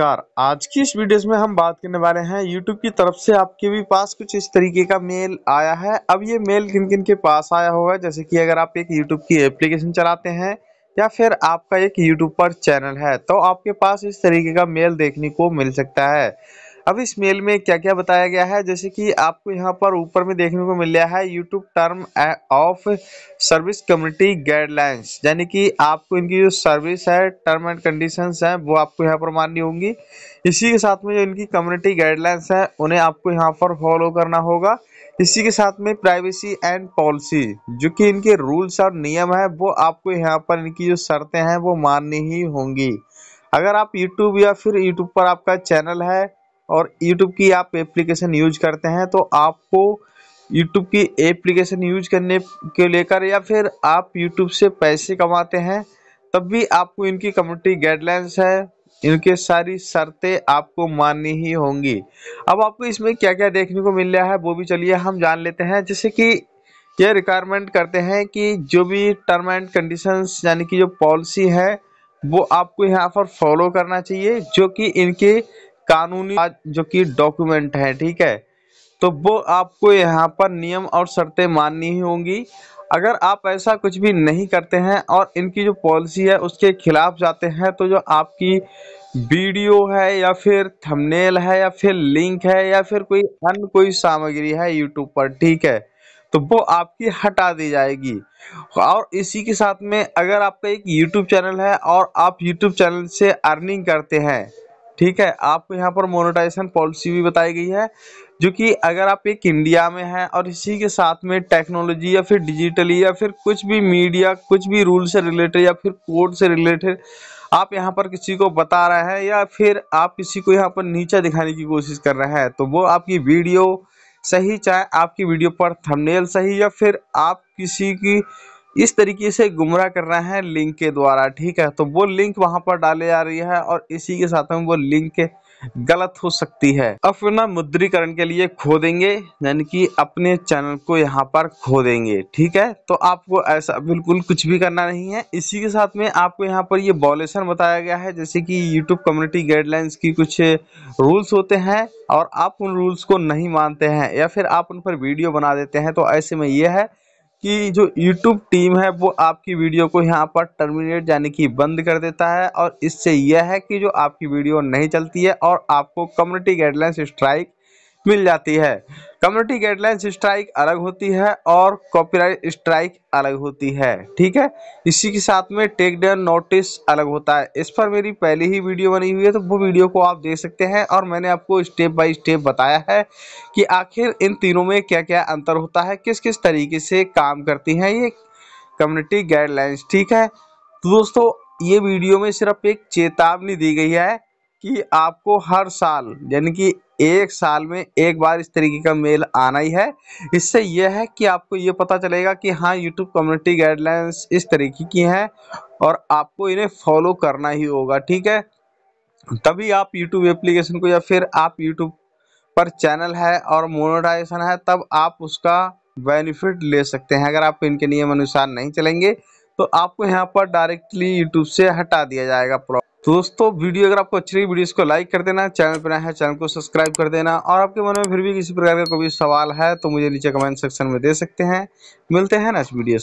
नमस्कार आज की इस वीडियो में हम बात करने वाले हैं YouTube की तरफ से आपके भी पास कुछ इस तरीके का मेल आया है अब ये मेल किन किन के पास आया होगा जैसे कि अगर आप एक YouTube की एप्लीकेशन चलाते हैं या फिर आपका एक YouTube पर चैनल है तो आपके पास इस तरीके का मेल देखने को मिल सकता है अब इस मेल में क्या क्या बताया गया है जैसे कि आपको यहाँ पर ऊपर में देखने को मिल रहा है YouTube term of service community guidelines यानी कि आपको इनकी जो सर्विस है टर्म एंड कंडीशन है वो आपको यहाँ पर माननी होंगी इसी के साथ में जो इनकी कम्युनिटी गाइडलाइंस है उन्हें आपको यहाँ पर फॉलो करना होगा इसी के साथ में प्राइवेसी एंड पॉलिसी जो कि इनके रूल्स और नियम है वो आपको यहाँ पर इनकी जो शर्तें हैं वो माननी ही होंगी अगर आप YouTube या फिर YouTube पर आपका चैनल है और यूट्यूब की आप एप्लीकेशन यूज करते हैं तो आपको यूट्यूब की एप्लीकेशन यूज करने के लेकर या फिर आप यूट्यूब से पैसे कमाते हैं तब भी आपको इनकी कम्युनिटी गाइडलाइंस है इनके सारी शर्तें आपको माननी ही होंगी अब आपको इसमें क्या क्या देखने को मिल रहा है वो भी चलिए हम जान लेते हैं जैसे कि ये रिक्वायरमेंट करते हैं कि जो भी टर्म एंड कंडीशंस यानी कि जो पॉलिसी है वो आपको यहाँ पर फॉलो करना चाहिए जो कि इनके कानूनी जो कि डॉक्यूमेंट है ठीक है तो वो आपको यहाँ पर नियम और शर्तें माननी ही होंगी अगर आप ऐसा कुछ भी नहीं करते हैं और इनकी जो पॉलिसी है उसके खिलाफ जाते हैं तो जो आपकी वीडियो है या फिर थंबनेल है या फिर लिंक है या फिर कोई अन्य कोई सामग्री है यूट्यूब पर ठीक है तो वो आपकी हटा दी जाएगी और इसी के साथ में अगर आपका एक यूट्यूब चैनल है और आप यूट्यूब चैनल से अर्निंग करते हैं ठीक है आपको यहाँ पर मोनेटाइजेशन पॉलिसी भी बताई गई है जो कि अगर आप एक इंडिया में हैं और इसी के साथ में टेक्नोलॉजी या फिर डिजिटली या फिर कुछ भी मीडिया कुछ भी रूल से रिलेटेड या फिर कोड से रिलेटेड आप यहाँ पर किसी को बता रहे हैं या फिर आप किसी को यहाँ पर नीचा दिखाने की कोशिश कर रहे हैं तो वो आपकी वीडियो सही चाहे आपकी वीडियो पर थमनेल सही या फिर आप किसी की इस तरीके से गुमराह कर रहे हैं लिंक के द्वारा ठीक है तो वो लिंक वहां पर डाले जा रही है और इसी के साथ में वो लिंक गलत हो सकती है अब फिर ना मुद्रीकरण के लिए खो देंगे यानी कि अपने चैनल को यहाँ पर खो देंगे ठीक है तो आपको ऐसा बिल्कुल कुछ भी करना नहीं है इसी के साथ में आपको यहाँ पर ये बॉलेशन बताया गया है जैसे कि यूट्यूब कम्युनिटी गाइडलाइंस की कुछ रूल्स होते हैं और आप उन रूल्स को नहीं मानते हैं या फिर आप उन पर वीडियो बना देते हैं तो ऐसे में ये है कि जो यूट्यूब टीम है वो आपकी वीडियो को यहाँ पर टर्मिनेट यानी कि बंद कर देता है और इससे यह है कि जो आपकी वीडियो नहीं चलती है और आपको कम्युनिटी गाइडलाइंस स्ट्राइक मिल जाती है कम्युनिटी गाइडलाइंस स्ट्राइक अलग होती है और कॉपीराइट स्ट्राइक अलग होती है ठीक है इसी के साथ में टेक डाउन नोटिस अलग होता है इस पर मेरी पहली ही वीडियो बनी हुई है तो वो वीडियो को आप देख सकते हैं और मैंने आपको स्टेप बाय स्टेप बताया है कि आखिर इन तीनों में क्या क्या अंतर होता है किस किस तरीके से काम करती हैं ये कम्युनिटी गाइडलाइंस ठीक है तो दोस्तों ये वीडियो में सिर्फ एक चेतावनी दी गई है कि आपको हर साल यानी कि एक साल में एक बार इस तरीके का मेल आना ही है इससे यह है कि आपको ये पता चलेगा कि हाँ यूट्यूब कम्युनिटी गाइडलाइंस इस तरीके की हैं और आपको इन्हें फॉलो करना ही होगा ठीक है तभी आप यूट्यूब एप्लीकेशन को या फिर आप यूट्यूब पर चैनल है और मोनोटाइजेशन है तब आप उसका बेनिफिट ले सकते हैं अगर आप इनके नियम अनुसार नहीं चलेंगे तो आपको यहाँ पर डायरेक्टली यूट्यूब से हटा दिया जाएगा तो दोस्तों वीडियो अगर आपको अच्छी लगी वीडियो इसको लाइक कर देना चैनल पर नया है चैनल को सब्सक्राइब कर देना और आपके मन में फिर भी किसी प्रकार का कोई सवाल है तो मुझे नीचे कमेंट सेक्शन में दे सकते हैं मिलते हैं इस वीडियो